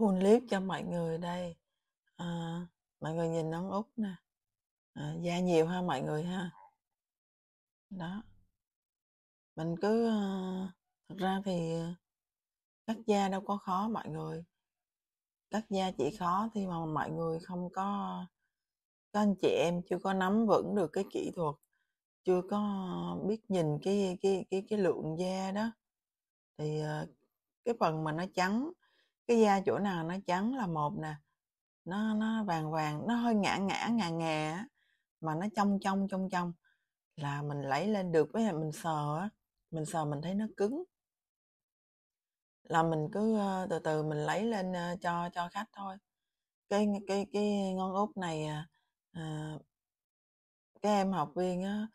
hun clip cho mọi người đây à, mọi người nhìn nón út nè à, da nhiều ha mọi người ha đó mình cứ uh, thật ra thì cắt da đâu có khó mọi người cắt da chỉ khó thì mà mọi người không có các anh chị em chưa có nắm vững được cái kỹ thuật chưa có biết nhìn cái cái cái cái lượng da đó thì cái phần mà nó trắng cái da chỗ nào nó trắng là một nè nó nó vàng vàng nó hơi ngã ngã ngà ngà á mà nó trong trong trong trong là mình lấy lên được với mình sờ á mình sờ mình thấy nó cứng là mình cứ từ từ mình lấy lên cho cho khách thôi cái cái cái ngón út này à, à cái em học viên á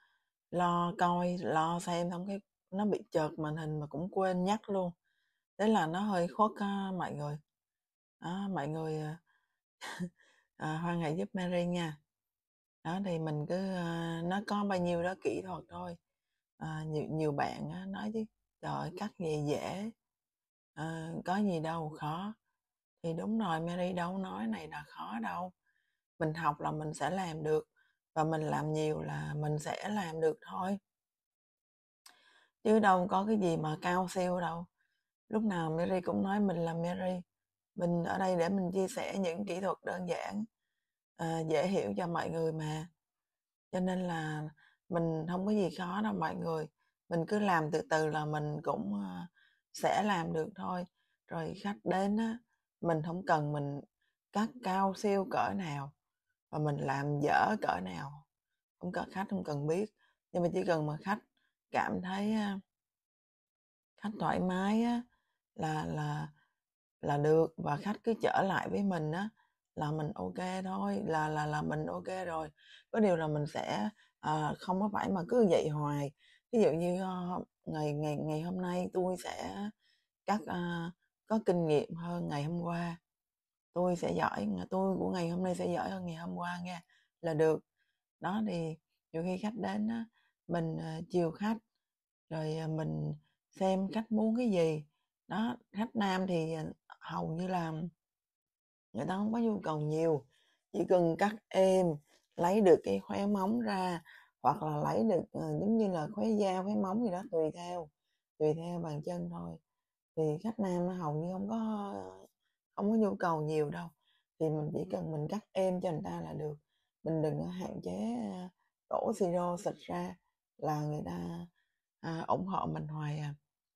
lo coi lo xem không cái nó bị chợt màn hình mà cũng quên nhắc luôn thế là nó hơi khó có mọi người đó, mọi người à, à hoa ngày giúp Mary nha đó thì mình cứ à, nó có bao nhiêu đó kỹ thuật thôi à, nhiều nhiều bạn á, nói chứ trời cắt gì dễ à, có gì đâu khó thì đúng rồi Mary đâu nói này là khó đâu mình học là mình sẽ làm được và mình làm nhiều là mình sẽ làm được thôi chứ đâu có cái gì mà cao siêu đâu lúc nào Mary cũng nói mình là Mary mình ở đây để mình chia sẻ những kỹ thuật đơn giản à, dễ hiểu cho mọi người mà cho nên là mình không có gì khó đâu mọi người mình cứ làm từ từ là mình cũng ờ, sẽ làm được thôi rồi khách đến á mình không cần mình cắt cao siêu cỡ nào và mình làm dở cỡ nào cũng cần khách không cần biết nhưng mà chỉ cần mà khách cảm thấy ờ, khách thoải mái á là là là được và khách cứ trở lại với mình á là mình ok thôi là là là mình ok rồi có điều là mình sẽ à, không có phải mà cứ vậy hoài ví dụ như ờ, ngày ngày ngày hôm nay tôi sẽ các uh, có kinh nghiệm hơn ngày hôm qua tôi sẽ giỏi tôi của ngày hôm nay sẽ giỏi hơn ngày hôm qua nghe là được đó thì nhiều khi khách đến mình à, chiều khách rồi à, mình xem khách muốn cái gì đó khách nam thì ờ, hầu như là người ta không có nhu cầu nhiều chỉ cần cắt êm lấy được cái khóe móng ra hoặc là lấy được ờ, giống như là khóe da khóe móng gì đó tùy theo tùy theo bàn chân thôi thì khách nam nó hầu như không có không có nhu cầu nhiều đâu thì mình chỉ cần mình cắt êm cho người ta là được mình đừng hạn chế ờ, đổ siro xịt ra là người ta à, ủng hộ mình hoài à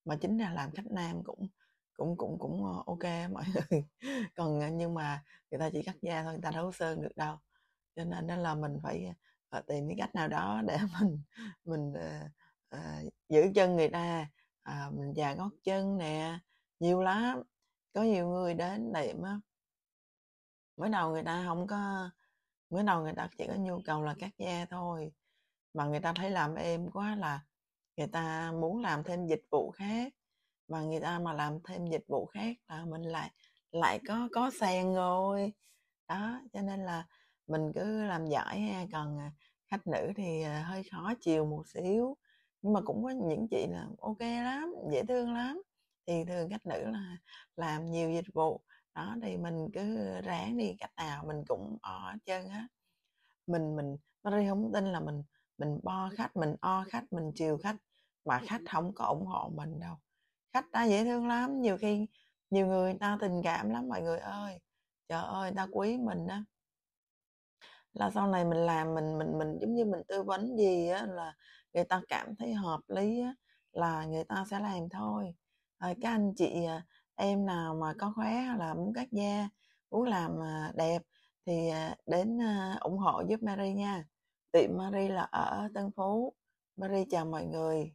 mà chính ra làm khách nam cũng cũng cũng cũng ờ, ok mọi người còn ờ, nhưng mà người ta chỉ cắt da thôi người ta đâu có sơn được đâu cho nên đó là mình ờ, phải, tìm cái cách nào đó để mình mình uh, uh, giữ chân người ta uh, mình già gót chân nè nhiều lắm có nhiều người đến điểm á mới đầu người ta không có mới đầu người ta chỉ có nhu cầu là cắt da thôi mà người ta thấy làm êm quá là người ta muốn làm thêm dịch vụ khác và người ta mà làm thêm dịch vụ khác là mình lại lại có có sen rồi đó cho nên là mình cứ làm giỏi ha còn à, khách nữ thì à, hơi khó chiều một xíu nhưng mà cũng có những chị là ok lắm dễ thương lắm thì thường khách nữ là làm nhiều dịch vụ đó thì mình cứ ráng đi cách nào mình cũng ở chân á mình mình nó không tin là mình mình bo khách mình o khách mình chiều khách mà khách không có ủng hộ mình đâu khách ta dễ thương lắm nhiều khi nhiều người ta tình cảm lắm mọi người ơi trời ơi ta quý mình á là sau này mình làm mình mình mình giống như mình tư vấn gì á là người ta cảm thấy hợp lý á, là người ta sẽ làm thôi à, các anh chị à, em nào mà có khóe là muốn cắt da muốn làm à, đẹp thì à, đến ủng hộ giúp Mary nha tiệm Mary là ở Tân Phú Mary chào mọi người